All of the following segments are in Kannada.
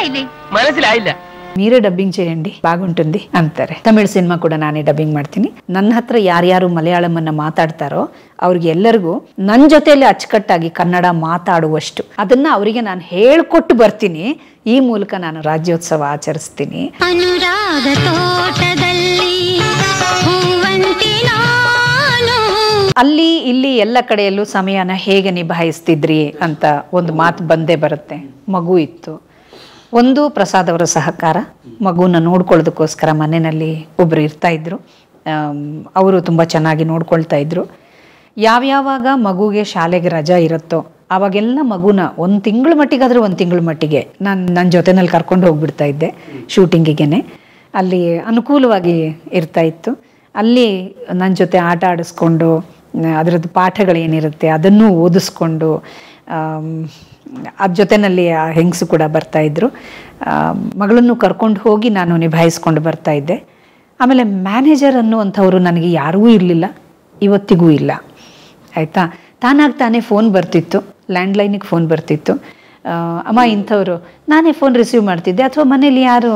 ಮನಸ್ಸಿಲ್ಲ മനസ്സിലായില്ല ಡಬ್ಬಿಂಗ್ ಚೇಯಂಡಿ చేయండి బాగుంటుంది ತಮಿಳ್ ಸಿನಿಮಾ ಕೂಡ ನಾನೇ ಡಬ್ಬಿಂಗ್ ಮಾಡ್ತೀನಿ ನನ್ನ ಹತ್ರ ಯಾರ್ಯಾರು ಮಲಯಾಳಂ ಅನ್ನ ಮಾತಾಡ್ತಾರೋ ಅವ್ರಿಗೆ ಎಲ್ಲರಿಗೂ ನನ್ನ ಜೊತೆಯಲ್ಲಿ ಅಚ್ಚುಕಟ್ಟಾಗಿ ಕನ್ನಡ ಮಾತಾಡುವಷ್ಟು ಅದನ್ನ ಅವರಿಗೆ ನಾನು ಹೇಳ್ಕೊಟ್ಟು ಬರ್ತೀನಿ ಈ ಮೂಲಕ ನಾನು ರಾಜ್ಯೋತ್ಸವ ಆಚರಿಸ್ತೀನಿ ತೋಟದಲ್ಲಿ ಅಲ್ಲಿ ಇಲ್ಲಿ ಎಲ್ಲ ಕಡೆಯಲ್ಲೂ ಸಮಯನ ಹೇಗೆ ನಿಭಾಯಿಸ್ತಿದ್ರಿ ಅಂತ ಒಂದು ಮಾತು ಬಂದೇ ಬರುತ್ತೆ ಮಗು ಇತ್ತು ಒಂದು ಪ್ರಸಾದವರ ಸಹಕಾರ ಮಗುವನ್ನ ನೋಡ್ಕೊಳ್ಳೋದಕ್ಕೋಸ್ಕರ ಮನೆಯಲ್ಲಿ ಒಬ್ಬರು ಇರ್ತಾಯಿದ್ರು ಅವರು ತುಂಬ ಚೆನ್ನಾಗಿ ನೋಡ್ಕೊಳ್ತಾ ಇದ್ರು ಯಾವ್ಯಾವಾಗ ಮಗುಗೆ ಶಾಲೆಗೆ ರಜಾ ಇರುತ್ತೋ ಆವಾಗೆಲ್ಲ ಮಗುನ ಒಂದು ತಿಂಗಳ ಮಟ್ಟಿಗಾದರೂ ಒಂದು ತಿಂಗಳ ಮಟ್ಟಿಗೆ ನಾನು ನನ್ನ ಜೊತೆನಲ್ಲಿ ಕರ್ಕೊಂಡು ಹೋಗ್ಬಿಡ್ತಾ ಇದ್ದೆ ಶೂಟಿಂಗಿಗೆ ಅಲ್ಲಿ ಅನುಕೂಲವಾಗಿ ಇರ್ತಾ ಇತ್ತು ಅಲ್ಲಿ ನನ್ನ ಜೊತೆ ಆಟ ಆಡಿಸ್ಕೊಂಡು ಅದರದ್ದು ಪಾಠಗಳೇನಿರುತ್ತೆ ಅದನ್ನು ಓದಿಸ್ಕೊಂಡು ಅದ್ರ ಜೊತೆನಲ್ಲಿ ಆ ಹೆಂಗಸು ಕೂಡ ಬರ್ತಾ ಮಗಳನ್ನು ಕರ್ಕೊಂಡು ಹೋಗಿ ನಾನು ನಿಭಾಯಿಸ್ಕೊಂಡು ಬರ್ತಾ ಇದ್ದೆ ಆಮೇಲೆ ಮ್ಯಾನೇಜರ್ ಅನ್ನುವಂಥವ್ರು ನನಗೆ ಯಾರಿಗೂ ಇರಲಿಲ್ಲ ಇವತ್ತಿಗೂ ಇಲ್ಲ ಆಯಿತಾ ತಾನಾಗಿ ತಾನೇ ಫೋನ್ ಬರ್ತಿತ್ತು ಲ್ಯಾಂಡ್ಲೈನಿಗೆ ಫೋನ್ ಬರ್ತಿತ್ತು ಅಮ್ಮ ಇಂಥವರು ನಾನೇ ಫೋನ್ ರಿಸೀವ್ ಮಾಡ್ತಿದ್ದೆ ಅಥವಾ ಮನೇಲಿ ಯಾರು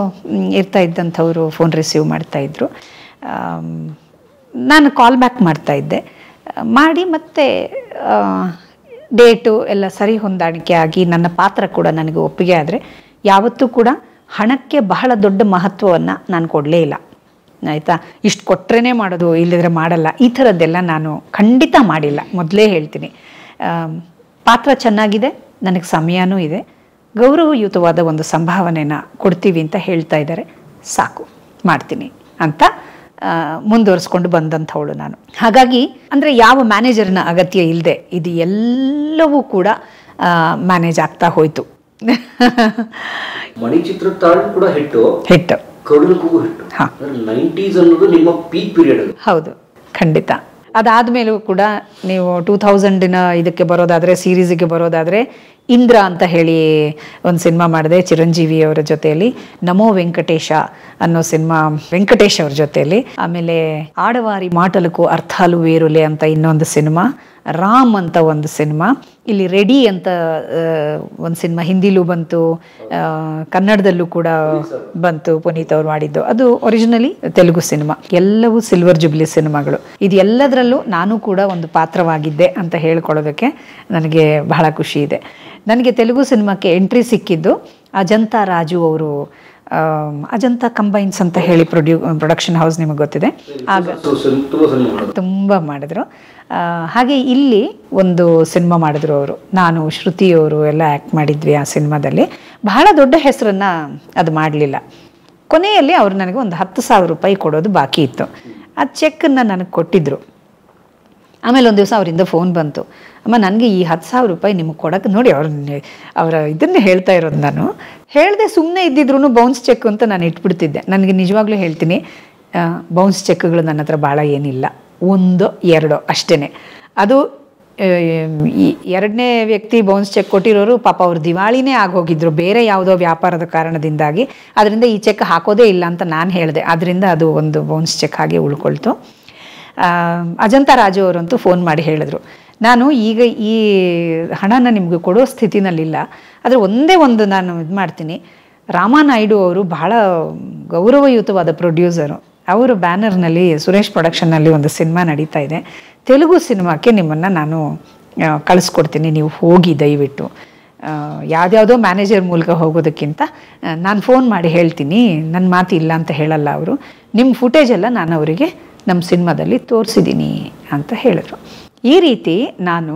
ಇರ್ತಾ ಇದ್ದಂಥವ್ರು ಫೋನ್ ರಿಸೀವ್ ಮಾಡ್ತಾಯಿದ್ರು ನಾನು ಕಾಲ್ ಬ್ಯಾಕ್ ಮಾಡ್ತಾಯಿದ್ದೆ ಮಾಡಿ ಮತ್ತೆ ಡೇಟು ಎಲ್ಲ ಸರಿ ಹೊಂದಾಣಿಕೆ ಆಗಿ ನನ್ನ ಪಾತ್ರ ಕೂಡ ನನಗೆ ಒಪ್ಪಿಗೆ ಆದರೆ ಯಾವತ್ತೂ ಕೂಡ ಹಣಕ್ಕೆ ಬಹಳ ದೊಡ್ಡ ಮಹತ್ವವನ್ನು ನಾನು ಕೊಡಲೇ ಇಲ್ಲ ಆಯಿತಾ ಇಷ್ಟು ಕೊಟ್ರೇ ಮಾಡೋದು ಇಲ್ಲದ್ರೆ ಮಾಡಲ್ಲ ಈ ಥರದ್ದೆಲ್ಲ ನಾನು ಖಂಡಿತ ಮಾಡಿಲ್ಲ ಮೊದಲೇ ಹೇಳ್ತೀನಿ ಪಾತ್ರ ಚೆನ್ನಾಗಿದೆ ನನಗೆ ಸಮಯನೂ ಇದೆ ಗೌರವಯುತವಾದ ಒಂದು ಸಂಭಾವನೆಯನ್ನು ಕೊಡ್ತೀವಿ ಅಂತ ಹೇಳ್ತಾ ಇದ್ದಾರೆ ಸಾಕು ಮಾಡ್ತೀನಿ ಅಂತ ಮುಂದುವರಿಸ್ಕೊಂಡು ಬಂದಂಥವಳು ನಾನು ಹಾಗಾಗಿ ಅಂದರೆ ಯಾವ ಮ್ಯಾನೇಜರ್ನ ಅಗತ್ಯ ಇಲ್ಲದೆ ಇದು ಎಲ್ಲವೂ ಕೂಡ ಮ್ಯಾನೇಜ್ ಆಗ್ತಾ ಹೋಯ್ತು ಕೂಡ ಹಿಟ್ಟು ನಿಮ್ಮ ಪೀಕ್ ಪೀರಿಯಡ್ ಹೌದು ಖಂಡಿತ ಅದಾದ ಕೂಡ ನೀವು ಟೂ ಥೌಸಂಡಿನ ಇದಕ್ಕೆ ಬರೋದಾದ್ರೆ ಸೀರೀಸಿಗೆ ಬರೋದಾದ್ರೆ ಇಂದ್ರ ಅಂತ ಹೇಳಿ ಒಂದು ಸಿನಿಮಾ ಮಾಡಿದೆ ಚಿರಂಜೀವಿ ಅವರ ಜೊತೆಯಲ್ಲಿ ನಮೋ ವೆಂಕಟೇಶ ಅನ್ನೋ ಸಿನಿಮಾ ವೆಂಕಟೇಶ್ ಅವ್ರ ಜೊತೆಯಲ್ಲಿ ಆಮೇಲೆ ಆಡವಾರಿ ಮಾಟಲಕು ಅರ್ಥಾಲು ವೇರುಲೆ ಅಂತ ಇನ್ನೊಂದು ಸಿನಿಮಾ ರಾಮ್ ಅಂತ ಒಂದು ಸಿನಿಮಾ ಇಲ್ಲಿ ರೆಡಿ ಅಂತ ಒಂದು ಸಿನಿಮಾ ಹಿಂದಿಲೂ ಬಂತು ಕನ್ನಡದಲ್ಲೂ ಕೂಡ ಬಂತು ಪುನೀತ್ ಅವ್ರು ಮಾಡಿದ್ದು ಅದು ಒರಿಜಿನಲಿ ತೆಲುಗು ಸಿನಿಮಾ ಎಲ್ಲವೂ ಸಿಲ್ವರ್ ಜುಬ್ಲಿ ಸಿನಿಮಾಗಳು ಇದೆಲ್ಲದರಲ್ಲೂ ನಾನು ಕೂಡ ಒಂದು ಪಾತ್ರವಾಗಿದ್ದೆ ಅಂತ ಹೇಳ್ಕೊಳ್ಳೋದಕ್ಕೆ ನನಗೆ ಬಹಳ ಖುಷಿ ಇದೆ ನನಗೆ ತೆಲುಗು ಸಿನಿಮಾಕ್ಕೆ ಎಂಟ್ರಿ ಸಿಕ್ಕಿದ್ದು ಅಜಂತಾ ರಾಜು ಅವರು ಅಜಂತ ಕಂಬೈನ್ಸ್ ಅಂತ ಹೇಳಿ ಪ್ರೊಡ್ಯೂ ಪ್ರೊಡಕ್ಷನ್ ಹೌಸ್ ನಿಮಗೆ ಗೊತ್ತಿದೆ ಆಗ ತುಂಬ ಮಾಡಿದ್ರು ಹಾಗೆ ಇಲ್ಲಿ ಒಂದು ಸಿನಿಮಾ ಮಾಡಿದ್ರು ಅವರು ನಾನು ಶ್ರುತಿಯವರು ಎಲ್ಲ ಆ್ಯಕ್ಟ್ ಮಾಡಿದ್ವಿ ಆ ಸಿನಿಮಾದಲ್ಲಿ ಬಹಳ ದೊಡ್ಡ ಹೆಸರನ್ನು ಅದು ಮಾಡಲಿಲ್ಲ ಕೊನೆಯಲ್ಲಿ ಅವರು ನನಗೆ ಒಂದು ಹತ್ತು ಸಾವಿರ ರೂಪಾಯಿ ಕೊಡೋದು ಬಾಕಿ ಇತ್ತು ಆ ಚೆಕ್ಕನ್ನು ನನಗೆ ಕೊಟ್ಟಿದ್ದರು ಆಮೇಲೆ ಒಂದು ದಿವಸ ಅವರಿಂದ ಫೋನ್ ಬಂತು ಅಮ್ಮ ನನಗೆ ಈ ಹತ್ತು ಸಾವಿರ ರೂಪಾಯಿ ನಿಮಗೆ ಕೊಡೋಕೆ ನೋಡಿ ಅವ್ರ ಅವರ ಇದನ್ನೇ ಹೇಳ್ತಾ ಇರೋದು ನಾನು ಹೇಳಿದೆ ಸುಮ್ಮನೆ ಇದ್ದಿದ್ರು ಬೌನ್ಸ್ ಚೆಕ್ ಅಂತ ನಾನು ಇಟ್ಬಿಡ್ತಿದ್ದೆ ನನಗೆ ನಿಜವಾಗ್ಲೂ ಹೇಳ್ತೀನಿ ಬೌನ್ಸ್ ಚೆಕ್ಗಳು ನನ್ನ ಹತ್ರ ಭಾಳ ಏನಿಲ್ಲ ಒಂದೋ ಎರಡೋ ಅಷ್ಟೇ ಅದು ಈ ಎರಡನೇ ವ್ಯಕ್ತಿ ಬೌನ್ಸ್ ಚೆಕ್ ಕೊಟ್ಟಿರೋರು ಪಾಪ ಅವರು ದಿವಾಳಿನೇ ಆಗೋಗಿದ್ರು ಬೇರೆ ಯಾವುದೋ ವ್ಯಾಪಾರದ ಕಾರಣದಿಂದಾಗಿ ಅದರಿಂದ ಈ ಚೆಕ್ ಹಾಕೋದೇ ಇಲ್ಲ ಅಂತ ನಾನು ಹೇಳಿದೆ ಆದ್ದರಿಂದ ಅದು ಒಂದು ಬೌನ್ಸ್ ಚೆಕ್ ಆಗಿ ಉಳ್ಕೊಳ್ತು ಅಜಂತ ರಾಜು ಅವರಂತೂ ಫೋನ್ ಮಾಡಿ ಹೇಳಿದ್ರು ನಾನು ಈಗ ಈ ಹಣನ ನಿಮಗೆ ಕೊಡೋ ಸ್ಥಿತಿನಲ್ಲಿಲ್ಲ ಆದರೆ ಒಂದೇ ಒಂದು ನಾನು ಇದು ಮಾಡ್ತೀನಿ ರಾಮಾನಾಯ್ಡು ಅವರು ಬಹಳ ಗೌರವಯುತವಾದ ಪ್ರೊಡ್ಯೂಸರು ಅವರು ಬ್ಯಾನರ್ನಲ್ಲಿ ಸುರೇಶ್ ಪ್ರೊಡಕ್ಷನ್ನಲ್ಲಿ ಒಂದು ಸಿನಿಮಾ ನಡೀತಾ ಇದೆ ತೆಲುಗು ಸಿನಿಮಾಕ್ಕೆ ನಿಮ್ಮನ್ನು ನಾನು ಕಳಿಸ್ಕೊಡ್ತೀನಿ ನೀವು ಹೋಗಿ ದಯವಿಟ್ಟು ಯಾವುದ್ಯಾವುದೋ ಮ್ಯಾನೇಜರ್ ಮೂಲಕ ಹೋಗೋದಕ್ಕಿಂತ ನಾನು ಫೋನ್ ಮಾಡಿ ಹೇಳ್ತೀನಿ ನನ್ನ ಮಾತು ಇಲ್ಲ ಅಂತ ಹೇಳಲ್ಲ ಅವರು ನಿಮ್ಮ ಫುಟೇಜೆಲ್ಲ ನಾನು ಅವರಿಗೆ ನಮ್ಮ ಸಿನಿಮಾದಲ್ಲಿ ತೋರಿಸಿದ್ದೀನಿ ಅಂತ ಹೇಳಿದ್ರು ಈ ರೀತಿ ನಾನು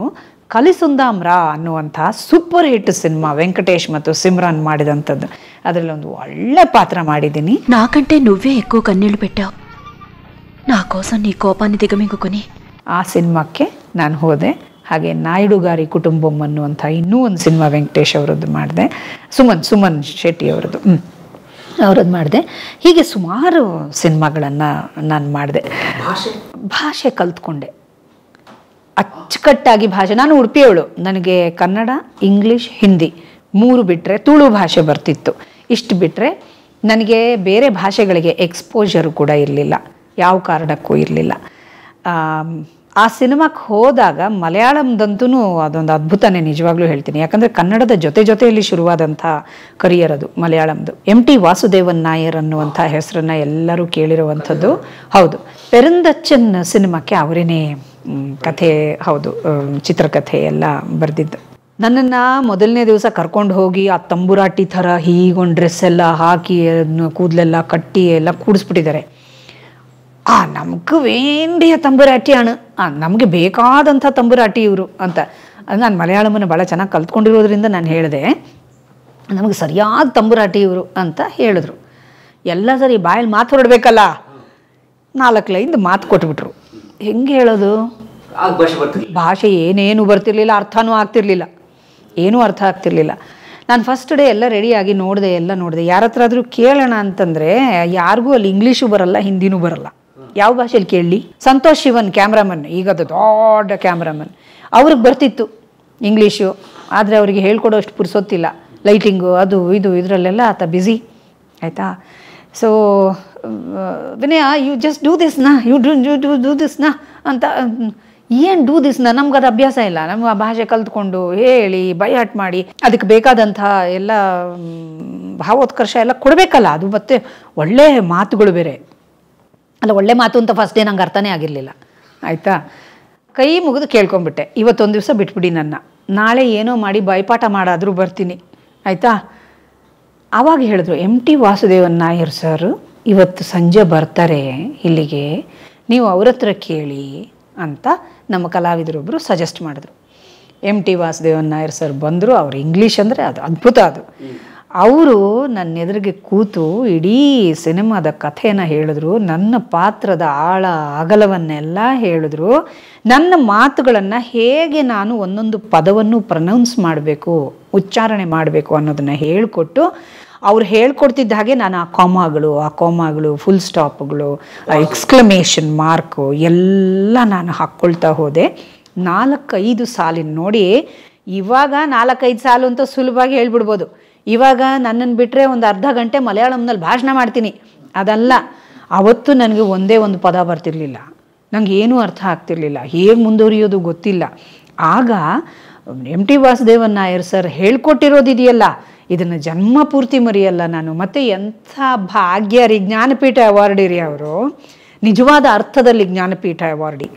ಕಲಿಸುಂದಾಮ್ರ ಅನ್ನುವಂಥ ಸೂಪರ್ ಹಿಟ್ ಸಿನಿಮಾ ವೆಂಕಟೇಶ್ ಮತ್ತು ಸಿಮ್ರಾನ್ ಮಾಡಿದಂಥದ್ದು ಅದರಲ್ಲಿ ಒಂದು ಒಳ್ಳೆ ಪಾತ್ರ ಮಾಡಿದ್ದೀನಿ ಕಂಟೆ నువ్వే ಎಕ್ಕೋ కన్నీళ్లు ಬಿಟ್ಟ ನಾ కోసం ನೀ కోపాన్ని దిగమింగుకుని ಆ ಸಿನಿಮಾಕ್ಕೆ ನಾನು ಹೋದೆ ಹಾಗೆ ನಾಯ್ಡುಗಾರಿ ಕುಟುಂಬಂ ಅನ್ನುವಂಥ ಇನ್ನೂ ಒಂದು ಸಿನಿಮಾ ವೆಂಕಟೇಶ್ ಅವರದ್ದು ಮಾಡಿದೆ ಸುಮನ್ ಸುಮನ್ ಶೆಟ್ಟಿ ಅವರದ್ದು ಹ್ಞೂ ಅವ್ರದ್ದು ಮಾಡಿದೆ ಹೀಗೆ ಸುಮಾರು ಸಿನಿಮಾಗಳನ್ನು ನಾನು ಮಾಡಿದೆ ಭಾಷೆ ಕಲ್ತ್ಕೊಂಡೆ ಅಚ್ಚುಕಟ್ಟಾಗಿ ಭಾಷೆ ನಾನು ಉಡುಪಿಯವಳು ನನಗೆ ಕನ್ನಡ ಇಂಗ್ಲೀಷ್ ಹಿಂದಿ ಮೂರು ಬಿಟ್ಟರೆ ತುಳು ಭಾಷೆ ಬರ್ತಿತ್ತು ಇಷ್ಟು ಬಿಟ್ಟರೆ ನನಗೆ ಬೇರೆ ಭಾಷೆಗಳಿಗೆ ಎಕ್ಸ್ಪೋಜರು ಕೂಡ ಇರಲಿಲ್ಲ ಯಾವ ಕಾರಣಕ್ಕೂ ಇರಲಿಲ್ಲ ಆ ಸಿನಿಮಾಕ್ಕೆ ಹೋದಾಗ ಮಲಯಾಳಂದಂತೂ ಅದೊಂದು ಅದ್ಭುತನೇ ನಿಜವಾಗ್ಲೂ ಹೇಳ್ತೀನಿ ಯಾಕಂದರೆ ಕನ್ನಡದ ಜೊತೆ ಜೊತೆಯಲ್ಲಿ ಶುರುವಾದಂಥ ಕರಿಯರ್ ಅದು ಮಲಯಾಳಂದು ಎಂ ಟಿ ವಾಸುದೇವನ್ ನಾಯರ್ ಅನ್ನುವಂಥ ಹೆಸರನ್ನು ಎಲ್ಲರೂ ಕೇಳಿರುವಂಥದ್ದು ಹೌದು ಪೆರಂದಚ್ಚನ್ ಸಿನಿಮಾಕ್ಕೆ ಅವರೇನೇ ಕಥೆ ಹೌದು ಚಿತ್ರಕಥೆ ಎಲ್ಲ ಬರೆದಿದ್ದು ನನ್ನನ್ನು ಮೊದಲನೇ ದಿವಸ ಕರ್ಕೊಂಡು ಹೋಗಿ ಆ ತಂಬುರಾಟಿ ಥರ ಹೀಗೊಂದು ಡ್ರೆಸ್ ಎಲ್ಲ ಹಾಕಿ ಕೂದಲೆಲ್ಲ ಕಟ್ಟಿ ಎಲ್ಲ ಕೂಡಿಸ್ಬಿಟ್ಟಿದ್ದಾರೆ ಆ ನಮ್ಗ ವೇಂಡಿಯ ಆ ನಮಗೆ ಬೇಕಾದಂಥ ತಂಬುರಾಟಿ ಇವರು ಅಂತ ಅದು ನಾನು ಮಲಯಾಳಮನ್ನು ಭಾಳ ಚೆನ್ನಾಗಿ ಕಲ್ತ್ಕೊಂಡಿರೋದ್ರಿಂದ ನಾನು ಹೇಳಿದೆ ನಮಗೆ ಸರಿಯಾದ ತಂಬುರಾಟಿ ಇವರು ಅಂತ ಹೇಳಿದ್ರು ಎಲ್ಲ ಸರಿ ಬಾಯಲ್ಲಿ ಮಾತು ಹೊರಡ್ಬೇಕಲ್ಲ ನಾಲ್ಕು ಲೈನ್ ಮಾತು ಕೊಟ್ಬಿಟ್ರು ಹೆಂಗೆ ಹೇಳೋದು ಭಾಷೆ ಏನೇನು ಬರ್ತಿರ್ಲಿಲ್ಲ ಅರ್ಥನೂ ಆಗ್ತಿರ್ಲಿಲ್ಲ ಏನೂ ಅರ್ಥ ಆಗ್ತಿರ್ಲಿಲ್ಲ ನಾನು ಫಸ್ಟ್ ಡೇ ಎಲ್ಲ ರೆಡಿಯಾಗಿ ನೋಡಿದೆ ಎಲ್ಲ ನೋಡಿದೆ ಯಾರತ್ರ ಆದರೂ ಕೇಳೋಣ ಅಂತಂದರೆ ಯಾರಿಗೂ ಅಲ್ಲಿ ಇಂಗ್ಲೀಷು ಬರಲ್ಲ ಹಿಂದಿನೂ ಬರಲ್ಲ ಯಾವ ಭಾಷೆಯಲ್ಲಿ ಕೇಳಲಿ ಸಂತೋಷ್ ಶಿವನ್ ಕ್ಯಾಮ್ರಾಮನ್ ಈಗ ಅದು ದೊಡ್ಡ ಕ್ಯಾಮ್ರಾಮನ್ ಅವ್ರಿಗೆ ಬರ್ತಿತ್ತು ಇಂಗ್ಲೀಷು ಆದರೆ ಅವರಿಗೆ ಹೇಳ್ಕೊಡೋ ಅಷ್ಟು ಪುರ್ಸೊತ್ತಿಲ್ಲ ಲೈಟಿಂಗು ಅದು ಇದು ಇದರಲ್ಲೆಲ್ಲ ಆತ ಬ್ಯುಸಿ ಆಯಿತಾ so Vinaya you just do this ನಾ you do you do do this ನಾ ಅಂತ ಏನು ಡೂ ದಿಸ್ ನಾ ನಮ್ಗೆ ಅದು ಅಭ್ಯಾಸ ಇಲ್ಲ ನಮ್ಗೆ ಆ ಭಾಷೆ ಕಲ್ತ್ಕೊಂಡು ಹೇಳಿ ಬೈಹಾಟ್ ಮಾಡಿ ಅದಕ್ಕೆ ಬೇಕಾದಂತಹ ಎಲ್ಲ ಭಾವೋತ್ಕರ್ಷ ಎಲ್ಲ ಕೊಡಬೇಕಲ್ಲ ಅದು ಮತ್ತೆ ಒಳ್ಳೆಯ ಮಾತುಗಳು ಬೇರೆ ಅಲ್ಲ ಒಳ್ಳೆ ಮಾತು ಅಂತ ಫಸ್ಟ್ ಡೇ ನಂಗೆ ಅರ್ಥನೇ ಆಗಿರಲಿಲ್ಲ ಆಯಿತಾ ಕೈ ಮುಗಿದು ಕೇಳ್ಕೊಂಬಿಟ್ಟೆ ಇವತ್ತೊಂದು ದಿವಸ ಬಿಟ್ಬಿಡಿ ನನ್ನ ನಾಳೆ ಏನೋ ಮಾಡಿ ಬಯಪಾಠ ಮಾಡಾದರೂ ಬರ್ತೀನಿ ಆಯಿತಾ ಆವಾಗ ಹೇಳಿದ್ರು M T Vasudevan Nair sir ಇವತ್ತು ಸಂಜೆ ಬರ್ತಾರೆ ಇಲ್ಲಿಗೆ ನೀವು ಅವ್ರ ಹತ್ರ ಕೇಳಿ ಅಂತ ನಮ್ಮ ಕಲಾವಿದರೊಬ್ಬರು ಸಜೆಸ್ಟ್ ಮಾಡಿದ್ರು M T Vasudevan Nair sir ಬಂದರು ಅವ್ರು ಇಂಗ್ಲೀಷ್ ಅಂದರೆ ಅದು ಅದ್ಭುತ ಅದು ಅವರು ನನ್ನ ಎದುರಿಗೆ ಕೂತು ಇಡೀ ಸಿನಿಮಾದ ಕಥೆಯನ್ನು ಹೇಳಿದ್ರು ನನ್ನ ಪಾತ್ರದ ಆಳ ಅಗಲವನ್ನೆಲ್ಲ ಹೇಳಿದ್ರು ನನ್ನ ಮಾತುಗಳನ್ನು ಹೇಗೆ ನಾನು ಒಂದೊಂದು ಪದವನ್ನು ಪ್ರನೌನ್ಸ್ ಮಾಡಬೇಕು ಉಚ್ಚಾರಣೆ ಮಾಡಬೇಕು ಅನ್ನೋದನ್ನು ಹೇಳಿಕೊಟ್ಟು ಅವ್ರು ಹೇಳ್ಕೊಡ್ತಿದ್ದ ಹಾಗೆ ನಾನು ಆ ಕಾಮಾಗಳು ಆ ಕಾಮಾಗಳು ಫುಲ್ ಸ್ಟಾಪ್ಗಳು ಎಕ್ಸ್ಕ್ಲಮೇಷನ್ ಮಾರ್ಕು ಎಲ್ಲ ನಾನು ಹಾಕ್ಕೊಳ್ತಾ ಹೋದೆ ನಾಲ್ಕೈದು ಸಾಲಿನ ನೋಡಿ ಇವಾಗ ನಾಲ್ಕೈದು ಸಾಲು ಅಂತ ಸುಲಭವಾಗಿ ಹೇಳ್ಬಿಡ್ಬೋದು ಇವಾಗ ನನ್ನನ್ನು ಬಿಟ್ಟರೆ ಒಂದು ಅರ್ಧ ಗಂಟೆ ಮಲಯಾಳಂನಲ್ಲಿ ಭಾಷಣ ಮಾಡ್ತೀನಿ ಅದಲ್ಲ ಅವತ್ತು ನನಗೆ ಒಂದೇ ಒಂದು ಪದ ಬರ್ತಿರ್ಲಿಲ್ಲ ನನಗೆ ಏನೂ ಅರ್ಥ ಆಗ್ತಿರ್ಲಿಲ್ಲ ಹೇಗೆ ಮುಂದುವರಿಯೋದು ಗೊತ್ತಿಲ್ಲ ಆಗ M T Vasudevan Nair sir ಹೇಳ್ಕೊಟ್ಟಿರೋದಿದೆಯಲ್ಲ ಇದನ್ನು ಜನ್ಮ ಪೂರ್ತಿ ಮರೆಯಲ್ಲ ನಾನು ಮತ್ತು ಎಂಥ ಭಾಗ್ಯ ರೀ ಜ್ಞಾನಪೀಠ ಅವಾರ್ಡ್ ರೀ ಅವರು ನಿಜವಾದ ಅರ್ಥದಲ್ಲಿ ಜ್ಞಾನಪೀಠ ಅವಾರ್ಡಿ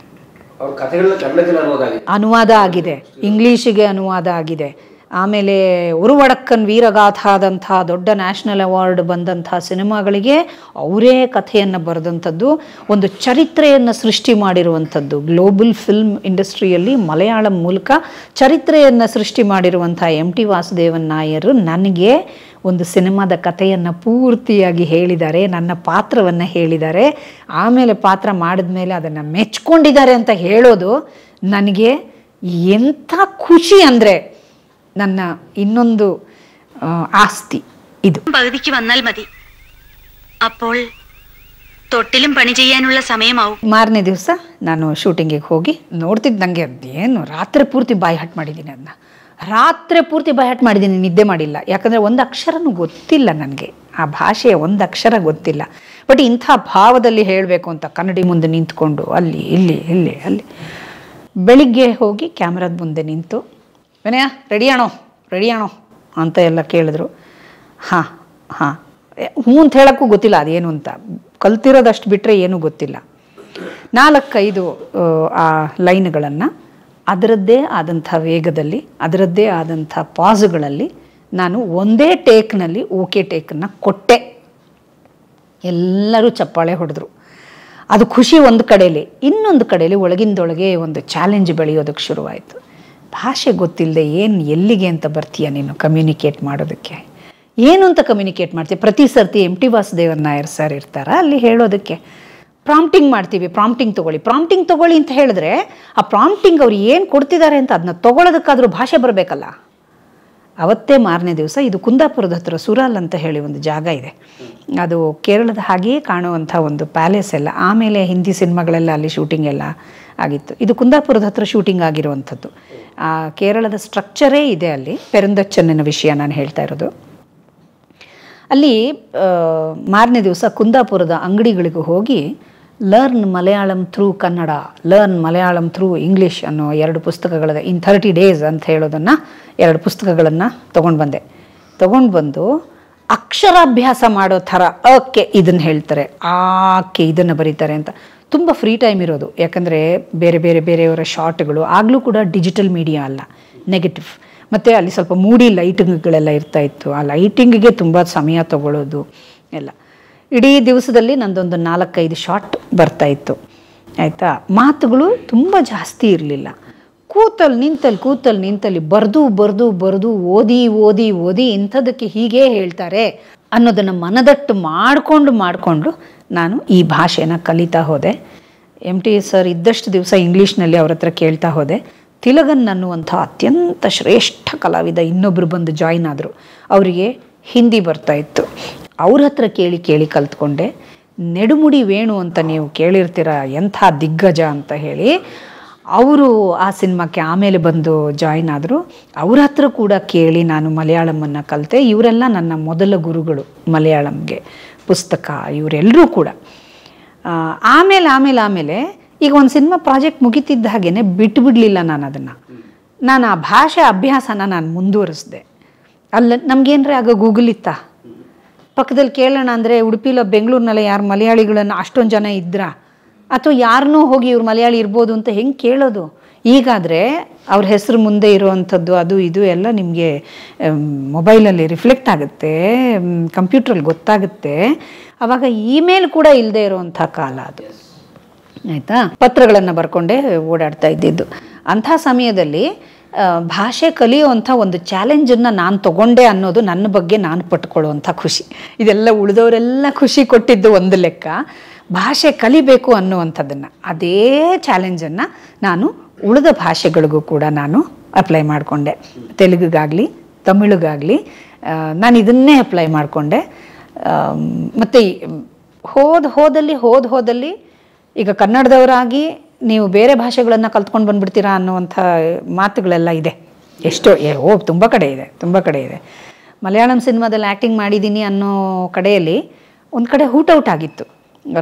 ಅನುವಾದ ಆಗಿದೆ ಇಂಗ್ಲೀಷಿಗೆ ಅನುವಾದ ಆಗಿದೆ ಆಮೇಲೆ ಉರುವಡಕ್ಕನ್ ವೀರಗಾಥ ಆದಂಥ ದೊಡ್ಡ ನ್ಯಾಷನಲ್ ಅವಾರ್ಡ್ ಬಂದಂಥ ಸಿನಿಮಾಗಳಿಗೆ ಅವರೇ ಕಥೆಯನ್ನು ಬರೆದಂಥದ್ದು ಒಂದು ಚರಿತ್ರೆಯನ್ನು ಸೃಷ್ಟಿ ಮಾಡಿರುವಂಥದ್ದು ಗ್ಲೋಬಲ್ ಫಿಲ್ಮ್ ಇಂಡಸ್ಟ್ರಿಯಲ್ಲಿ ಮಲಯಾಳಂ ಮೂಲಕ ಚರಿತ್ರೆಯನ್ನು ಸೃಷ್ಟಿ ಮಾಡಿರುವಂಥ ಎಂ ಟಿ ವಾಸುದೇವನ್ ನಾಯರು ನನಗೆ ಒಂದು ಸಿನಿಮಾದ ಕಥೆಯನ್ನು ಪೂರ್ತಿಯಾಗಿ ಹೇಳಿದ್ದಾರೆ ನನ್ನ ಪಾತ್ರವನ್ನು ಹೇಳಿದ್ದಾರೆ ಆಮೇಲೆ ಪಾತ್ರ ಮಾಡಿದ ಮೇಲೆ ಅದನ್ನು ಮೆಚ್ಕೊಂಡಿದ್ದಾರೆ ಅಂತ ಹೇಳೋದು ನನಗೆ ಎಂಥ ಖುಷಿ ಅಂದರೆ ನನ್ನ ಇನ್ನೊಂದು ಆಸ್ತಿ ಇದು പകുതിക്ക് വന്നാൽ ಮದಿ അപ്പോൾ ತೊಟ್ಟಿಲಂ ಪಣಿ ಸಮಯ ಸಮಯಮಾವು ಮಾರನೇ ದಿವಸ ನಾನು ಶೂಟಿಂಗಿಗೆ ಹೋಗಿ ನೋಡ್ತಿದ್ದು ನನಗೆ ಅದೇನು ರಾತ್ರಿ ಪೂರ್ತಿ ಬಾಯಿ ಮಾಡಿದ್ದೀನಿ ಅದನ್ನ ರಾತ್ರಿ ಪೂರ್ತಿ ಬಾಯಿ ಮಾಡಿದ್ದೀನಿ ನಿದ್ದೆ ಮಾಡಿಲ್ಲ ಯಾಕಂದರೆ ಒಂದು ಅಕ್ಷರನೂ ಗೊತ್ತಿಲ್ಲ ನನಗೆ ಆ ಭಾಷೆಯ ಒಂದು ಅಕ್ಷರ ಗೊತ್ತಿಲ್ಲ ಬಟ್ ಇಂಥ ಭಾವದಲ್ಲಿ ಹೇಳಬೇಕು ಅಂತ ಕನ್ನಡಿ ಮುಂದೆ ನಿಂತ್ಕೊಂಡು ಅಲ್ಲಿ ಇಲ್ಲಿ ಇಲ್ಲಿ ಅಲ್ಲಿ ಬೆಳಿಗ್ಗೆ ಹೋಗಿ ಕ್ಯಾಮ್ರಾದ ಮುಂದೆ ನಿಂತು ವಿನಯ ರೆಡಿಯಾಣೋ ರೆಡಿಯಾಣೋ ಅಂತ ಎಲ್ಲ ಕೇಳಿದ್ರು ಹಾಂ ಹಾಂ ಹ್ಞೂ ಅಂತ ಹೇಳೋಕ್ಕೂ ಗೊತ್ತಿಲ್ಲ ಅದೇನು ಅಂತ ಕಲ್ತಿರೋದಷ್ಟು ಬಿಟ್ಟರೆ ಏನೂ ಗೊತ್ತಿಲ್ಲ ನಾಲ್ಕೈದು ಆ ಲೈನ್ಗಳನ್ನು ಅದರದ್ದೇ ಆದಂಥ ವೇಗದಲ್ಲಿ ಅದರದ್ದೇ ಆದಂಥ ಪಾಸುಗಳಲ್ಲಿ ನಾನು ಒಂದೇ ಟೇಕ್ನಲ್ಲಿ ಓಕೆ ಟೇಕನ್ನು ಕೊಟ್ಟೆ ಎಲ್ಲರೂ ಚಪ್ಪಾಳೆ ಹೊಡೆದ್ರು ಅದು ಖುಷಿ ಒಂದು ಕಡೆಯಲ್ಲಿ ಇನ್ನೊಂದು ಕಡೆಯಲ್ಲಿ ಒಳಗಿಂದೊಳಗೆ ಒಂದು ಚಾಲೆಂಜ್ ಬೆಳೆಯೋದಕ್ಕೆ ಶುರುವಾಯಿತು ಭಾಷೆ ಗೊತ್ತಿಲ್ಲದೆ ಏನು ಎಲ್ಲಿಗೆ ಅಂತ ಬರ್ತೀಯ ನೀನು ಕಮ್ಯುನಿಕೇಟ್ ಮಾಡೋದಕ್ಕೆ ಏನು ಅಂತ ಕಮ್ಯುನಿಕೇಟ್ ಮಾಡ್ತೀವಿ ಪ್ರತಿ ಸರ್ತಿ M T Vasudevan Nair sir ಇರ್ತಾರ ಅಲ್ಲಿ ಹೇಳೋದಕ್ಕೆ ಪ್ರಾಂಪ್ಟಿಂಗ್ ಮಾಡ್ತೀವಿ ಪ್ರಾಂಪ್ಟಿಂಗ್ ತೊಗೊಳ್ಳಿ ಪ್ರಾಂಪ್ಟಿಂಗ್ ತೊಗೊಳ್ಳಿ ಅಂತ ಹೇಳಿದ್ರೆ ಆ ಪ್ರಾಂಪ್ಟಿಂಗ್ ಅವ್ರು ಏನು ಕೊಡ್ತಿದ್ದಾರೆ ಅಂತ ಅದನ್ನ ತೊಗೊಳೋದಕ್ಕಾದರೂ ಭಾಷೆ ಬರಬೇಕಲ್ಲ ಅವತ್ತೇ ಮಾರನೇ ದಿವಸ ಇದು ಕುಂದಾಪುರದ ಹತ್ರ ಸುರಾಲ್ ಅಂತ ಹೇಳಿ ಒಂದು ಜಾಗ ಇದೆ ಅದು ಕೇರಳದ ಹಾಗೆಯೇ ಕಾಣುವಂಥ ಒಂದು ಪ್ಯಾಲೇಸ್ ಎಲ್ಲ ಆಮೇಲೆ ಹಿಂದಿ ಸಿನಿಮಾಗಳೆಲ್ಲ ಅಲ್ಲಿ ಶೂಟಿಂಗ್ ಎಲ್ಲ ಆಗಿತ್ತು ಇದು ಕುಂದಾಪುರದ ಹತ್ರ ಶೂಟಿಂಗ್ ಆಗಿರುವಂಥದ್ದು ಕೇರಳದ ಸ್ಟ್ರಕ್ಚರೇ ಇದೆ ಅಲ್ಲಿ ಪೆರಂದಚ್ಚನ್ನ ವಿಷಯ ನಾನು ಹೇಳ್ತಾ ಇರೋದು ಅಲ್ಲಿ ಮಾರನೇ ದಿವಸ ಕುಂದಾಪುರದ ಅಂಗಡಿಗಳಿಗೂ ಹೋಗಿ learn Malayalam through Kannada learn Malayalam through English ಅನ್ನೋ ಎರಡು ಪುಸ್ತಕಗಳ ಇನ್ ಥರ್ಟಿ ಡೇಸ್ ಅಂತ ಹೇಳೋದನ್ನು ಎರಡು ಪುಸ್ತಕಗಳನ್ನು ತೊಗೊಂಡು ಬಂದೆ ತೊಗೊಂಡು ಬಂದು ಅಕ್ಷರಾಭ್ಯಾಸ ಮಾಡೋ ಥರ ಅಕ್ಕೆ ಇದನ್ನು ಹೇಳ್ತಾರೆ ಆಕೆ ಇದನ್ನು ಬರೀತಾರೆ ಅಂತ ತುಂಬ ಫ್ರೀ ಟೈಮ್ ಇರೋದು ಯಾಕಂದರೆ ಬೇರೆ ಬೇರೆ ಬೇರೆಯವರ ಶಾರ್ಟ್ಗಳು ಆಗಲೂ ಕೂಡ ಡಿಜಿಟಲ್ ಮೀಡಿಯಾ ಅಲ್ಲ ನೆಗೆಟಿವ್ ಮತ್ತು ಅಲ್ಲಿ ಸ್ವಲ್ಪ ಮೂಡಿ ಲೈಟಿಂಗ್ಗಳೆಲ್ಲ ಇರ್ತಾ ಇತ್ತು ಆ ಲೈಟಿಂಗ್ಗೆ ತುಂಬ ಸಮಯ ತಗೊಳ್ಳೋದು ಎಲ್ಲ ಇಡೀ ದಿವಸದಲ್ಲಿ ನಂದೊಂದು ನಾಲ್ಕೈದು ಶಾರ್ಟ್ ಬರ್ತಾಯಿತ್ತು ಆಯಿತಾ ಮಾತುಗಳು ತುಂಬ ಜಾಸ್ತಿ ಇರಲಿಲ್ಲ ಕೂತಲ್ಲಿ ನಿಂತಲ್ಲಿ ಕೂತಲ್ಲಿ ನಿಂತಲ್ಲಿ ಬರೆದು ಬರೆದು ಬರೆದು ಓದಿ ಓದಿ ಓದಿ ಇಂಥದಕ್ಕೆ ಹೀಗೇ ಹೇಳ್ತಾರೆ ಅನ್ನೋದನ್ನು ಮನದಟ್ಟು ಮಾಡಿಕೊಂಡು ಮಾಡಿಕೊಂಡು ನಾನು ಈ ಭಾಷೆನ ಕಲಿತಾ ಹೋದೆ ಎಮ್ ಟಿ ಸರ್ ಇದ್ದಷ್ಟು ದಿವಸ ಇಂಗ್ಲೀಷ್ನಲ್ಲಿ ಅವ್ರ ಹತ್ರ ಕೇಳ್ತಾ ಹೋದೆ ತಿಲಗನ್ ಅನ್ನುವಂಥ ಅತ್ಯಂತ ಶ್ರೇಷ್ಠ ಕಲಾವಿದ ಇನ್ನೊಬ್ಬರು ಬಂದು ಜಾಯಿನ್ ಆದರು ಅವರಿಗೆ ಹಿಂದಿ ಬರ್ತಾ ಇತ್ತು ಅವ್ರ ಹತ್ರ ಕೇಳಿ ಕೇಳಿ ಕಲ್ತ್ಕೊಂಡೆ ನೆಡುಮುಡಿ ವೇಣು ಅಂತ ನೀವು ಕೇಳಿರ್ತೀರ ಎಂಥ ದಿಗ್ಗಜ ಅಂತ ಹೇಳಿ ಅವರು ಆ ಸಿನಿಮಾಕ್ಕೆ ಆಮೇಲೆ ಬಂದು ಜಾಯಿನ್ ಆದರು ಅವ್ರ ಹತ್ರ ಕೂಡ ಕೇಳಿ ನಾನು ಮಲಯಾಳಮನ್ನು ಕಲಿತೆ ಇವರೆಲ್ಲ ನನ್ನ ಮೊದಲ ಗುರುಗಳು ಮಲಯಾಳಂಗೆ ಪುಸ್ತಕ ಇವರೆಲ್ಲರೂ ಕೂಡ ಆಮೇಲೆ ಆಮೇಲೆ ಆಮೇಲೆ ಈಗ ಒಂದು ಸಿನಿಮಾ ಪ್ರಾಜೆಕ್ಟ್ ಮುಗಿತಿದ್ದ ಹಾಗೇನೆ ಬಿಟ್ಟುಬಿಡಲಿಲ್ಲ ನಾನು ಅದನ್ನು ನಾನು ಆ ಭಾಷೆ ಅಭ್ಯಾಸನ ನಾನು ಮುಂದುವರಿಸಿದೆ ಅಲ್ಲ ನಮಗೇನರೇ ಆಗ ಗೂಗಲ್ ಇತ್ತ ಪಕ್ಕದಲ್ಲಿ ಕೇಳೋಣ ಅಂದರೆ ಉಡುಪಿಲ ಬೆಂಗಳೂರಿನಲ್ಲ ಯಾರು ಮಲಯಾಳಿಗಳನ್ನು ಅಷ್ಟೊಂದು ಜನ ಇದ್ರ ಅಥವಾ ಯಾರನ್ನೂ ಹೋಗಿ ಇವ್ರು ಮಲಯಾಳಿ ಇರ್ಬೋದು ಅಂತ ಹೆಂಗೆ ಕೇಳೋದು ಈಗಾದರೆ ಅವ್ರ ಹೆಸರು ಮುಂದೆ ಇರುವಂಥದ್ದು ಅದು ಇದು ಎಲ್ಲ ನಿಮಗೆ ಮೊಬೈಲಲ್ಲಿ ರಿಫ್ಲೆಕ್ಟ್ ಆಗುತ್ತೆ ಕಂಪ್ಯೂಟ್ರಲ್ಲಿ ಗೊತ್ತಾಗುತ್ತೆ ಆವಾಗ ಇಮೇಲ್ ಕೂಡ ಇಲ್ಲದೆ ಇರುವಂಥ ಕಾಲ ಅದು ಆಯಿತಾ ಪತ್ರಗಳನ್ನು ಬರ್ಕೊಂಡೇ ಓಡಾಡ್ತಾ ಇದ್ದಿದ್ದು ಅಂಥ ಸಮಯದಲ್ಲಿ ಭಾಷೆ ಕಲಿಯುವಂಥ ಒಂದು ಚಾಲೆಂಜನ್ನು ನಾನು ತಗೊಂಡೆ ಅನ್ನೋದು ನನ್ನ ಬಗ್ಗೆ ನಾನು ಪಟ್ಕೊಳ್ಳುವಂಥ ಖುಷಿ ಇದೆಲ್ಲ ಉಳಿದವರೆಲ್ಲ ಖುಷಿ ಕೊಟ್ಟಿದ್ದು ಒಂದು ಲೆಕ್ಕ ಭಾಷೆ ಕಲಿಬೇಕು ಅನ್ನುವಂಥದ್ದನ್ನು ಅದೇ ಚಾಲೆಂಜನ್ನು ನಾನು ಉಳಿದ ಭಾಷೆಗಳಿಗೂ ಕೂಡ ನಾನು ಅಪ್ಲೈ ಮಾಡಿಕೊಂಡೆ ತೆಲುಗುಗಾಗಲಿ ತಮಿಳುಗಾಗಲಿ ನಾನು ಇದನ್ನೇ ಅಪ್ಲೈ ಮಾಡಿಕೊಂಡೆ ಮತ್ತು ಹೋದ ಹೋದಲ್ಲಿ ಹೋದ ಹೋದಲ್ಲಿ ಈಗ ಕನ್ನಡದವರಾಗಿ ನೀವು ಬೇರೆ ಭಾಷೆಗಳನ್ನು ಕಲ್ತ್ಕೊಂಡು ಬಂದುಬಿಡ್ತೀರಾ ಅನ್ನುವಂಥ ಮಾತುಗಳೆಲ್ಲ ಇದೆ ಎಷ್ಟೋ ಓ ತುಂಬ ಕಡೆ ಇದೆ ತುಂಬ ಕಡೆ ಇದೆ ಮಲಯಾಳಂ ಸಿನಿಮಾದಲ್ಲಿ ಆ್ಯಕ್ಟಿಂಗ್ ಮಾಡಿದ್ದೀನಿ ಅನ್ನೋ ಕಡೆಯಲ್ಲಿ ಒಂದು ಕಡೆ ಔಟ್ ಆಗಿತ್ತು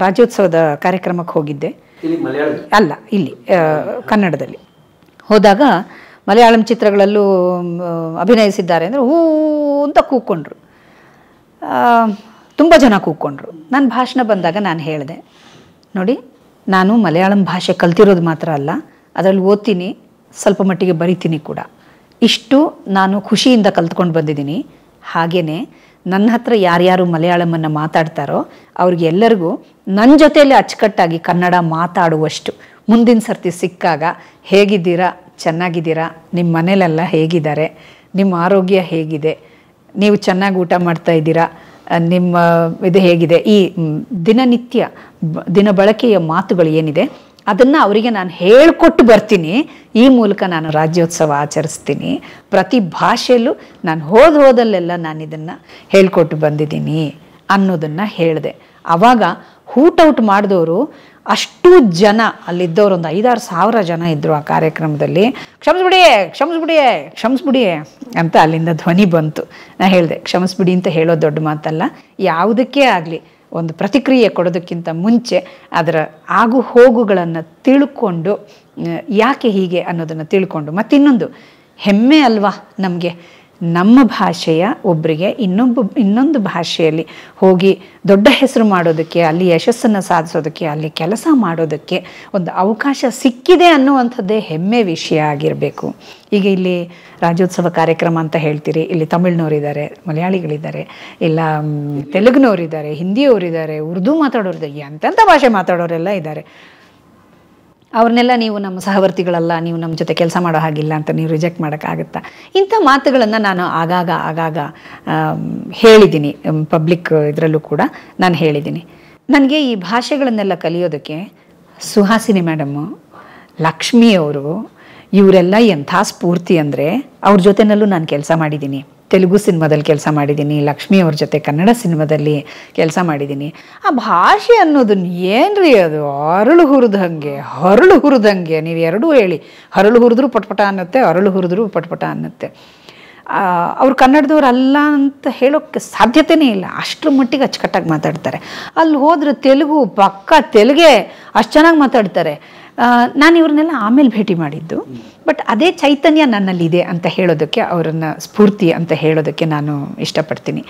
ರಾಜ್ಯೋತ್ಸವದ ಕಾರ್ಯಕ್ರಮಕ್ಕೆ ಹೋಗಿದ್ದೆ ಅಲ್ಲ ಇಲ್ಲಿ ಕನ್ನಡದಲ್ಲಿ ಹೋದಾಗ ಮಲಯಾಳಂ ಚಿತ್ರಗಳಲ್ಲೂ ಅಭಿನಯಿಸಿದ್ದಾರೆ ಅಂದರೆ ಹೂ ಅಂತ ಕೂಕ್ಕೊಂಡ್ರು ತುಂಬ ಜನ ಕೂಕೊಂಡ್ರು ನನ್ನ ಭಾಷಣ ಬಂದಾಗ ನಾನು ಹೇಳಿದೆ ನೋಡಿ ನಾನು ಮಲಯಾಳಂ ಭಾಷೆ ಕಲ್ತಿರೋದು ಮಾತ್ರ ಅಲ್ಲ ಅದರಲ್ಲಿ ಓದ್ತೀನಿ ಸ್ವಲ್ಪ ಮಟ್ಟಿಗೆ ಬರಿತೀನಿ ಕೂಡ ಇಷ್ಟು ನಾನು ಖುಷಿಯಿಂದ ಕಲ್ತ್ಕೊಂಡು ಬಂದಿದ್ದೀನಿ ಹಾಗೆಯೇ ನನ್ನ ಹತ್ರ ಯಾರ್ಯಾರು ಮಲಯಾಳಮನ್ನು ಮಾತಾಡ್ತಾರೋ ಅವ್ರಿಗೆಲ್ಲರಿಗೂ ನನ್ನ ಜೊತೆಯಲ್ಲಿ ಅಚ್ಚುಕಟ್ಟಾಗಿ ಕನ್ನಡ ಮಾತಾಡುವಷ್ಟು ಮುಂದಿನ ಸರ್ತಿ ಸಿಕ್ಕಾಗ ಹೇಗಿದ್ದೀರಾ ಚೆನ್ನಾಗಿದ್ದೀರಾ ನಿಮ್ಮ ಮನೇಲೆಲ್ಲ ಹೇಗಿದ್ದಾರೆ ನಿಮ್ಮ ಆರೋಗ್ಯ ಹೇಗಿದೆ ನೀವು ಚೆನ್ನಾಗಿ ಊಟ ಮಾಡ್ತಾ ಇದ್ದೀರಾ ನಿಮ್ಮ ಇದು ಹೇಗಿದೆ ಈ ದಿನನಿತ್ಯ ದಿನ ಬಳಕೆಯ ಮಾತುಗಳು ಏನಿದೆ ಅದನ್ನು ಅವರಿಗೆ ನಾನು ಹೇಳಿಕೊಟ್ಟು ಬರ್ತೀನಿ ಈ ಮೂಲಕ ನಾನು ರಾಜ್ಯೋತ್ಸವ ಆಚರಿಸ್ತೀನಿ ಪ್ರತಿ ಭಾಷೆಯಲ್ಲೂ ನಾನು ಹೋದ ಹೋದಲ್ಲೆಲ್ಲ ನಾನು ಇದನ್ನು ಹೇಳ್ಕೊಟ್ಟು ಬಂದಿದ್ದೀನಿ ಅನ್ನೋದನ್ನು ಹೇಳಿದೆ ಆವಾಗ ಔಟ್ ಮಾಡಿದವರು ಅಷ್ಟು ಜನ ಅಲ್ಲಿದ್ದವರು ಒಂದು ಐದಾರು ಸಾವಿರ ಜನ ಇದ್ದರು ಆ ಕಾರ್ಯಕ್ರಮದಲ್ಲಿ ಕ್ಷಮಿಸ್ಬಿಡಿಯೇ ಕ್ಷಮಿಸ್ಬಿಡಿಯೇ ಕ್ಷಮಿಸ್ಬಿಡಿಯೇ ಅಂತ ಅಲ್ಲಿಂದ ಧ್ವನಿ ಬಂತು ನಾನು ಹೇಳಿದೆ ಕ್ಷಮಿಸ್ಬಿಡಿ ಅಂತ ಹೇಳೋ ದೊಡ್ಡ ಮಾತಲ್ಲ ಯಾವುದಕ್ಕೆ ಆಗಲಿ ಒಂದು ಪ್ರತಿಕ್ರಿಯೆ ಕೊಡೋದಕ್ಕಿಂತ ಮುಂಚೆ ಅದರ ಆಗು ಹೋಗುಗಳನ್ನು ತಿಳ್ಕೊಂಡು ಯಾಕೆ ಹೀಗೆ ಅನ್ನೋದನ್ನು ತಿಳ್ಕೊಂಡು ಮತ್ತಿನ್ನೊಂದು ಹೆಮ್ಮೆ ಅಲ್ವಾ ನಮಗೆ ನಮ್ಮ ಭಾಷೆಯ ಒಬ್ಬರಿಗೆ ಇನ್ನೊಬ್ಬ ಇನ್ನೊಂದು ಭಾಷೆಯಲ್ಲಿ ಹೋಗಿ ದೊಡ್ಡ ಹೆಸರು ಮಾಡೋದಕ್ಕೆ ಅಲ್ಲಿ ಯಶಸ್ಸನ್ನು ಸಾಧಿಸೋದಕ್ಕೆ ಅಲ್ಲಿ ಕೆಲಸ ಮಾಡೋದಕ್ಕೆ ಒಂದು ಅವಕಾಶ ಸಿಕ್ಕಿದೆ ಅನ್ನುವಂಥದ್ದೇ ಹೆಮ್ಮೆ ವಿಷಯ ಆಗಿರಬೇಕು ಈಗ ಇಲ್ಲಿ ರಾಜ್ಯೋತ್ಸವ ಕಾರ್ಯಕ್ರಮ ಅಂತ ಹೇಳ್ತೀರಿ ಇಲ್ಲಿ ತಮಿಳ್ನವರಿದ್ದಾರೆ ಮಲಯಾಳಿಗಳಿದ್ದಾರೆ ಇಲ್ಲ ತೆಲುಗುನವರಿದ್ದಾರೆ ಹಿಂದಿಯವರಿದ್ದಾರೆ ಉರ್ದು ಮಾತಾಡೋರಿದ್ದಾರೆ ಎಂತೆಂಥ ಭಾಷೆ ಮಾತಾಡೋರೆಲ್ಲ ಇದ್ದಾರೆ ಅವ್ರನ್ನೆಲ್ಲ ನೀವು ನಮ್ಮ ಸಹವರ್ತಿಗಳಲ್ಲ ನೀವು ನಮ್ಮ ಜೊತೆ ಕೆಲಸ ಮಾಡೋ ಹಾಗಿಲ್ಲ ಅಂತ ನೀವು ರಿಜೆಕ್ಟ್ ಮಾಡೋಕ್ಕಾಗುತ್ತಾ ಇಂಥ ಮಾತುಗಳನ್ನು ನಾನು ಆಗಾಗ ಆಗಾಗ ಹೇಳಿದ್ದೀನಿ ಪಬ್ಲಿಕ್ ಇದರಲ್ಲೂ ಕೂಡ ನಾನು ಹೇಳಿದ್ದೀನಿ ನನಗೆ ಈ ಭಾಷೆಗಳನ್ನೆಲ್ಲ ಕಲಿಯೋದಕ್ಕೆ ಸುಹಾಸಿನಿ ಮೇಡಮ್ಮು ಲಕ್ಷ್ಮಿಯವರು ಇವರೆಲ್ಲ ಎಂಥ ಸ್ಫೂರ್ತಿ ಅಂದರೆ ಅವ್ರ ಜೊತೆನಲ್ಲೂ ನಾನು ಕೆಲಸ ಮಾಡಿದ್ದೀನಿ ತೆಲುಗು ಸಿನಿಮಾದಲ್ಲಿ ಕೆಲಸ ಮಾಡಿದ್ದೀನಿ ಲಕ್ಷ್ಮಿ ಅವ್ರ ಜೊತೆ ಕನ್ನಡ ಸಿನಿಮಾದಲ್ಲಿ ಕೆಲಸ ಮಾಡಿದ್ದೀನಿ ಆ ಭಾಷೆ ಅನ್ನೋದನ್ನು ಏನು ರೀ ಅದು ಅರಳು ಹುರಿದಂಗೆ ಹರಳು ಹುರಿದಂಗೆ ನೀವು ಎರಡೂ ಹೇಳಿ ಹರಳು ಹುರಿದ್ರೂ ಪಟ್ಪಟ ಅನ್ನತ್ತೆ ಅರಳು ಹುರಿದ್ರೂ ಪಟ್ಪಟ ಅನ್ನತ್ತೆ ಅವ್ರು ಕನ್ನಡದವ್ರು ಅಲ್ಲ ಅಂತ ಹೇಳೋಕ್ಕೆ ಸಾಧ್ಯತೆಯೇ ಇಲ್ಲ ಅಷ್ಟರ ಮಟ್ಟಿಗೆ ಅಚ್ಚುಕಟ್ಟಾಗಿ ಮಾತಾಡ್ತಾರೆ ಅಲ್ಲಿ ಹೋದ್ರೆ ತೆಲುಗು ಪಕ್ಕ ತೆಲುಗೇ ಅಷ್ಟು ಚೆನ್ನಾಗಿ ಮಾತಾಡ್ತಾರೆ ನಾನು ಇವ್ರನ್ನೆಲ್ಲ ಆಮೇಲೆ ಭೇಟಿ ಮಾಡಿದ್ದು ಬಟ್ ಅದೇ ಚೈತನ್ಯ ನನ್ನಲ್ಲಿದೆ ಅಂತ ಹೇಳೋದಕ್ಕೆ ಅವರನ್ನು ಸ್ಫೂರ್ತಿ ಅಂತ ಹೇಳೋದಕ್ಕೆ ನಾನು ಇಷ್ಟಪಡ್ತೀನಿ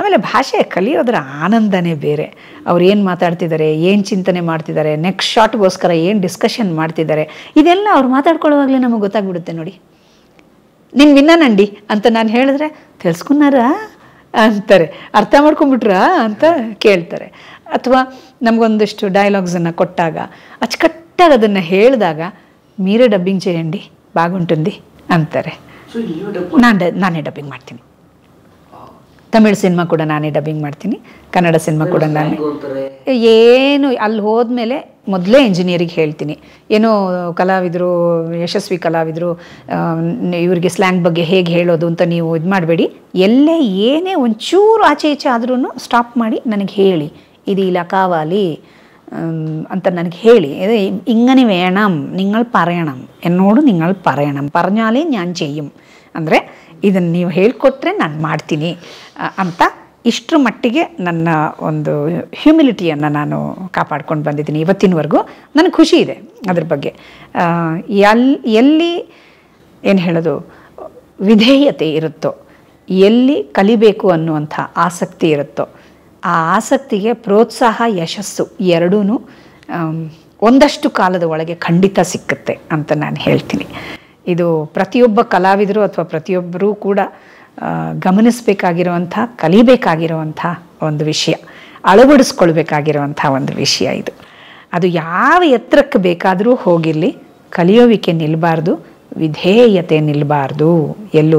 ಆಮೇಲೆ ಭಾಷೆ ಕಲಿಯೋದ್ರ ಆನಂದನೇ ಬೇರೆ ಅವ್ರು ಏನು ಮಾತಾಡ್ತಿದ್ದಾರೆ ಏನು ಚಿಂತನೆ ಮಾಡ್ತಿದ್ದಾರೆ ನೆಕ್ಸ್ಟ್ ಶಾಟ್ಗೋಸ್ಕರ ಏನು ಡಿಸ್ಕಷನ್ ಮಾಡ್ತಿದ್ದಾರೆ ಇದೆಲ್ಲ ಅವ್ರು ಮಾತಾಡ್ಕೊಳ್ಳುವಾಗಲೇ ನಮಗೆ ಗೊತ್ತಾಗ್ಬಿಡುತ್ತೆ ನೋಡಿ ನಿನ್ನ ನಂಡಿ ಅಂತ ನಾನು ಹೇಳಿದ್ರೆ ತಿಳ್ಸ್ಕೊನಾರಾ ಅಂತಾರೆ ಅರ್ಥ ಮಾಡ್ಕೊಂಡ್ಬಿಟ್ರಾ ಅಂತ ಕೇಳ್ತಾರೆ ಅಥವಾ ನಮಗೊಂದಿಷ್ಟು ಡೈಲಾಗ್ಸನ್ನು ಕೊಟ್ಟಾಗ ಅಚ್ಚುಕಟ್ಟು ಕರೆಕ್ಟಾಗಿ ಅದನ್ನು ಹೇಳಿದಾಗ ಮೀರೇ ಡಬ್ಬಿಂಗ್ చేయండి ಬಾಗುಂಟುಂದಿ ಅಂತಾರೆ ನಾನು ನಾನೇ ಡಬ್ಬಿಂಗ್ ಮಾಡ್ತೀನಿ ತಮಿಳ್ ಸಿನಿಮಾ ಕೂಡ ನಾನೇ ಡಬ್ಬಿಂಗ್ ಮಾಡ್ತೀನಿ ಕನ್ನಡ ಸಿನಿಮಾ ಕೂಡ ನಾನೇ ಏನು ಅಲ್ಲಿ ಹೋದ್ಮೇಲೆ ಮೊದಲೇ ಇಂಜಿನಿಯರಿಗೆ ಹೇಳ್ತೀನಿ ಏನೋ ಕಲಾವಿದರು ಯಶಸ್ವಿ ಕಲಾವಿದರು ಇವರಿಗೆ ಸ್ಲ್ಯಾಂಗ್ ಬಗ್ಗೆ ಹೇಗೆ ಹೇಳೋದು ಅಂತ ನೀವು ಇದು ಮಾಡಬೇಡಿ ಎಲ್ಲೇ ಏನೇ ಒಂಚೂರು ಆಚೆ ಈಚೆ ಆದ್ರೂ ಸ್ಟಾಪ್ ಮಾಡಿ ನನಗೆ ಹೇಳಿ ಇದು ಇಲ್ಲ ಕಾವಾಲಿ ಅಂತ ನನಗೆ ಹೇಳಿ ഇത് ഇങ്ങനെ വേണം നിങ്ങൾ പറയണം എന്നോട് നിങ്ങൾ പറയണം പറഞ്ഞാലേ ഞാൻ ചെയ്യും ಅಂದರೆ ಇದನ್ನು ನೀವು ಹೇಳಿಕೊಟ್ರೆ ನಾನು ಮಾಡ್ತೀನಿ ಅಂತ ಇಷ್ಟರ ಮಟ್ಟಿಗೆ ನನ್ನ ಒಂದು ಹ್ಯೂಮಿಲಿಟಿಯನ್ನು ನಾನು ಕಾಪಾಡ್ಕೊಂಡು ಬಂದಿದ್ದೀನಿ ಇವತ್ತಿನವರೆಗೂ ನನಗೆ ಖುಷಿ ಇದೆ ಅದ್ರ ಬಗ್ಗೆ ಎಲ್ಲಿ ಎಲ್ಲಿ ಏನು ಹೇಳೋದು ವಿಧೇಯತೆ ಇರುತ್ತೋ ಎಲ್ಲಿ ಕಲಿಬೇಕು ಅನ್ನುವಂಥ ಆಸಕ್ತಿ ಇರುತ್ತೋ ಆ ಆಸಕ್ತಿಗೆ ಪ್ರೋತ್ಸಾಹ ಯಶಸ್ಸು ಎರಡೂ ಒಂದಷ್ಟು ಕಾಲದ ಒಳಗೆ ಖಂಡಿತ ಸಿಕ್ಕುತ್ತೆ ಅಂತ ನಾನು ಹೇಳ್ತೀನಿ ಇದು ಪ್ರತಿಯೊಬ್ಬ ಕಲಾವಿದರು ಅಥವಾ ಪ್ರತಿಯೊಬ್ಬರೂ ಕೂಡ ಗಮನಿಸಬೇಕಾಗಿರುವಂಥ ಕಲಿಬೇಕಾಗಿರುವಂಥ ಒಂದು ವಿಷಯ ಅಳವಡಿಸ್ಕೊಳ್ಬೇಕಾಗಿರುವಂಥ ಒಂದು ವಿಷಯ ಇದು ಅದು ಯಾವ ಎತ್ತರಕ್ಕೆ ಬೇಕಾದರೂ ಹೋಗಿರಲಿ ಕಲಿಯೋವಿಕೆ ನಿಲ್ಲಬಾರ್ದು ವಿಧೇಯತೆ ನಿಲ್ಲಬಾರ್ದು ಎಲ್ಲೂ